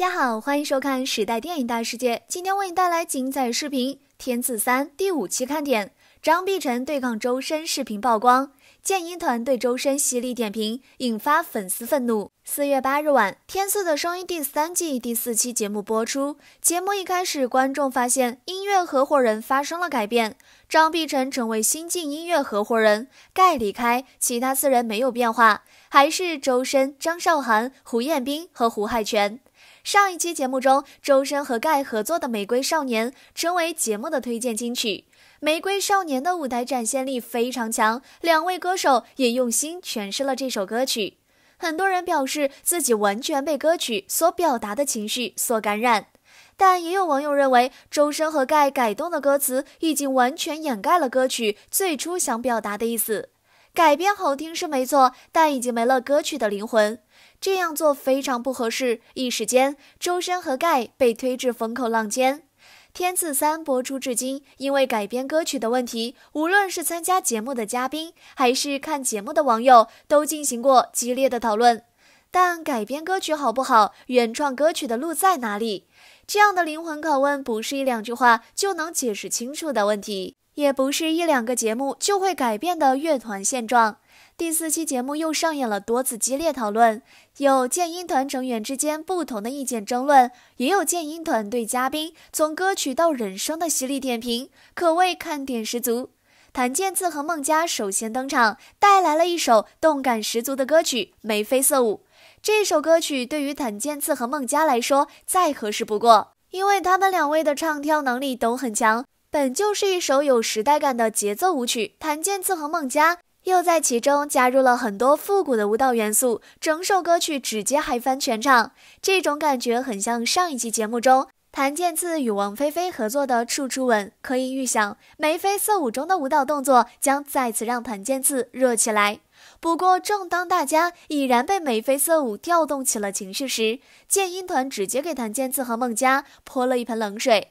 大家好，欢迎收看《时代电影大世界》，今天为你带来精彩视频《天赐三》第五期看点：张碧晨对抗周深，视频曝光；建英团对周深犀利点评，引发粉丝愤怒。四月八日晚，《天赐的声音》第三季第四期节目播出，节目一开始，观众发现音乐合伙人发生了改变，张碧晨成为新晋音乐合伙人，盖离开，其他四人没有变化，还是周深、张韶涵、胡彦斌和胡海泉。上一期节目中，周深和盖合作的《玫瑰少年》成为节目的推荐金曲。《玫瑰少年》的舞台展现力非常强，两位歌手也用心诠释了这首歌曲。很多人表示自己完全被歌曲所表达的情绪所感染，但也有网友认为，周深和盖改动的歌词已经完全掩盖了歌曲最初想表达的意思。改编好听是没错，但已经没了歌曲的灵魂。这样做非常不合适。一时间，周深和盖被推至风口浪尖。《天赐三》播出至今，因为改编歌曲的问题，无论是参加节目的嘉宾，还是看节目的网友，都进行过激烈的讨论。但改编歌曲好不好，原创歌曲的路在哪里？这样的灵魂拷问，不是一两句话就能解释清楚的问题，也不是一两个节目就会改变的乐团现状。第四期节目又上演了多次激烈讨论，有建英团成员之间不同的意见争论，也有建英团对嘉宾从歌曲到人生的犀利点评，可谓看点十足。谭健次和孟佳首先登场，带来了一首动感十足的歌曲，眉飞色舞。这首歌曲对于谭健次和孟佳来说再合适不过，因为他们两位的唱跳能力都很强，本就是一首有时代感的节奏舞曲。谭健次和孟佳。又在其中加入了很多复古的舞蹈元素，整首歌曲直接嗨翻全场。这种感觉很像上一期节目中谭健次与王菲菲合作的《处处吻》，可以预想《眉飞色舞》中的舞蹈动作将再次让谭健次热起来。不过，正当大家已然被《眉飞色舞》调动起了情绪时，建音团直接给谭健次和孟佳泼了一盆冷水。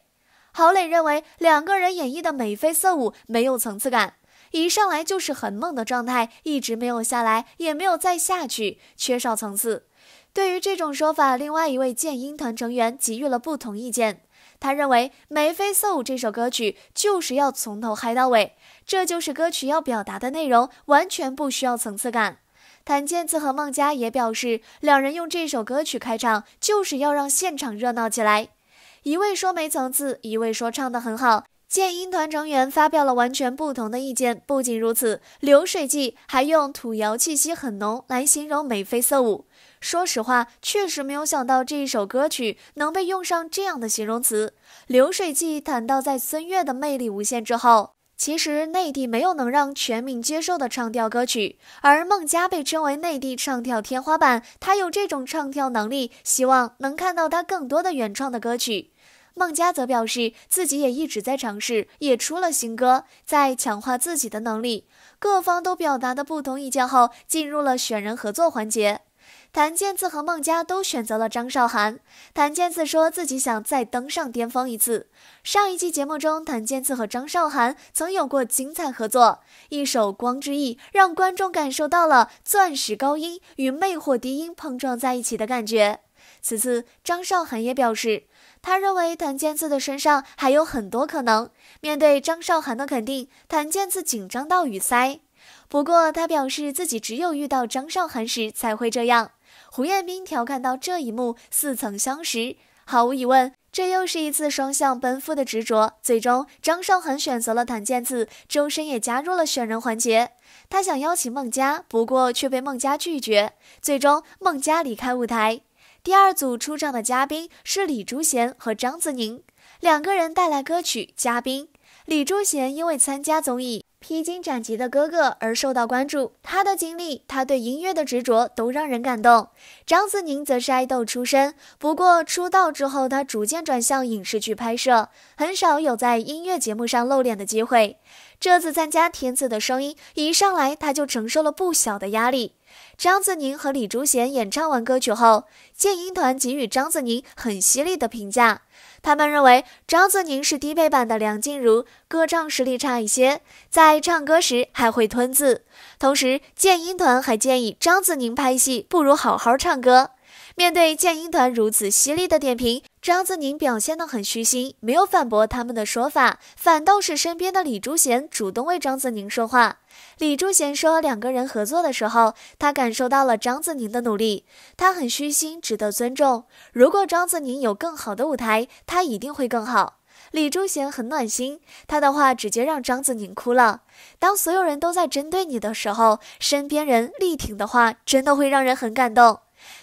郝磊认为两个人演绎的《眉飞色舞》没有层次感。一上来就是很猛的状态，一直没有下来，也没有再下去，缺少层次。对于这种说法，另外一位剑音团成员给予了不同意见。他认为《眉飞色舞》这首歌曲就是要从头嗨到尾，这就是歌曲要表达的内容，完全不需要层次感。谭健次和孟佳也表示，两人用这首歌曲开场就是要让现场热闹起来。一位说没层次，一位说唱得很好。建英团成员发表了完全不同的意见。不仅如此，流水记还用“土窑气息很浓”来形容眉飞色舞。说实话，确实没有想到这一首歌曲能被用上这样的形容词。流水记谈到，在孙悦的魅力无限之后，其实内地没有能让全民接受的唱跳歌曲。而孟佳被称为内地唱跳天花板，她有这种唱跳能力，希望能看到她更多的原创的歌曲。孟佳则表示，自己也一直在尝试，也出了新歌，在强化自己的能力。各方都表达的不同意见后，进入了选人合作环节。谭健次和孟佳都选择了张韶涵。谭健次说自己想再登上巅峰一次。上一季节目中，谭健次和张韶涵曾有过精彩合作，一首《光之翼》让观众感受到了钻石高音与魅惑低音碰撞在一起的感觉。此次，张韶涵也表示。他认为谭健次的身上还有很多可能。面对张韶涵的肯定，谭健次紧张到语塞。不过，他表示自己只有遇到张韶涵时才会这样。胡彦斌调侃到这一幕似曾相识，毫无疑问，这又是一次双向奔赴的执着。最终，张韶涵选择了谭健次，周深也加入了选人环节。他想邀请孟佳，不过却被孟佳拒绝。最终，孟佳离开舞台。第二组出场的嘉宾是李朱贤和张子宁，两个人带来歌曲《嘉宾》。李朱贤因为参加综艺《披荆斩棘的哥哥》而受到关注，他的经历、他对音乐的执着都让人感动。张子宁则是爱豆出身，不过出道之后他逐渐转向影视剧拍摄，很少有在音乐节目上露脸的机会。这次参加《天赐的声音》，一上来他就承受了不小的压力。张子宁和李朱贤演唱完歌曲后，建英团给予张子宁很犀利的评价。他们认为张子宁是低配版的梁静茹，歌唱实力差一些，在唱歌时还会吞字。同时，建英团还建议张子宁拍戏不如好好唱歌。面对建英团如此犀利的点评，张子宁表现得很虚心，没有反驳他们的说法，反倒是身边的李朱贤主动为张子宁说话。李朱贤说，两个人合作的时候，他感受到了张子宁的努力，他很虚心，值得尊重。如果张子宁有更好的舞台，他一定会更好。李朱贤很暖心，他的话直接让张子宁哭了。当所有人都在针对你的时候，身边人力挺的话，真的会让人很感动。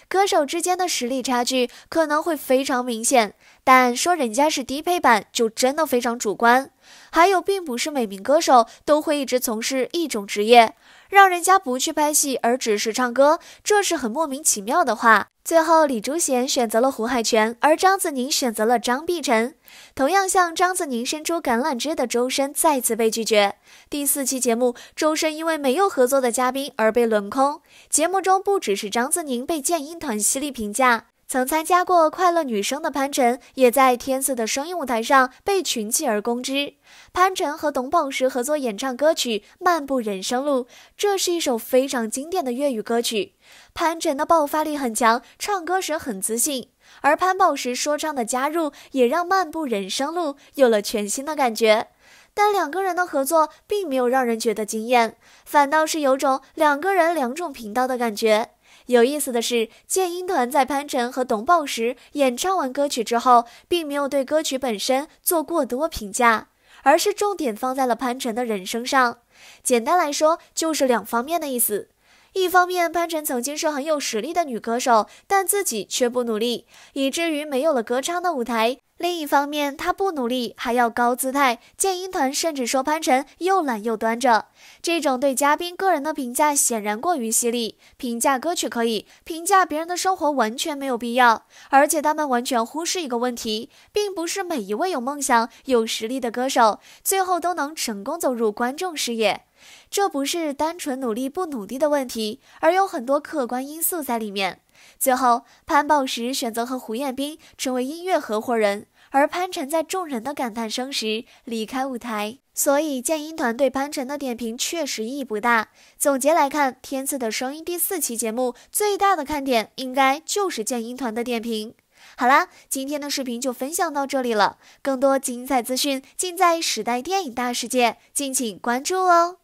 歌手之间的实力差距可能会非常明显，但说人家是低配版，就真的非常主观。还有，并不是每名歌手都会一直从事一种职业，让人家不去拍戏而只是唱歌，这是很莫名其妙的话。最后，李朱贤选择了胡海泉，而张子宁选择了张碧晨。同样向张子宁伸出橄榄枝的周深再次被拒绝。第四期节目，周深因为没有合作的嘉宾而被轮空。节目中，不只是张子宁被建英团犀利评价。曾参加过《快乐女声》的潘晨，也在天赐的声音》舞台上被群起而攻之。潘晨和董宝石合作演唱歌曲《漫步人生路》，这是一首非常经典的粤语歌曲。潘晨的爆发力很强，唱歌时很自信，而潘宝石说唱的加入，也让《漫步人生路》有了全新的感觉。但两个人的合作并没有让人觉得惊艳，反倒是有种两个人两种频道的感觉。有意思的是，建英团在潘辰和董宝石演唱完歌曲之后，并没有对歌曲本身做过多评价，而是重点放在了潘辰的人生上。简单来说，就是两方面的意思：一方面，潘辰曾经是很有实力的女歌手，但自己却不努力，以至于没有了歌唱的舞台。另一方面，他不努力还要高姿态。建英团甚至说潘辰又懒又端着，这种对嘉宾个人的评价显然过于犀利。评价歌曲可以，评价别人的生活完全没有必要。而且他们完全忽视一个问题，并不是每一位有梦想、有实力的歌手最后都能成功走入观众视野。这不是单纯努力不努力的问题，而有很多客观因素在里面。最后，潘宝石选择和胡彦斌成为音乐合伙人，而潘辰在众人的感叹声时离开舞台。所以，建音团对潘辰的点评确实意义不大。总结来看，《天赐的声音》第四期节目最大的看点，应该就是建音团的点评。好啦，今天的视频就分享到这里了。更多精彩资讯尽在《时代电影大世界》，敬请关注哦。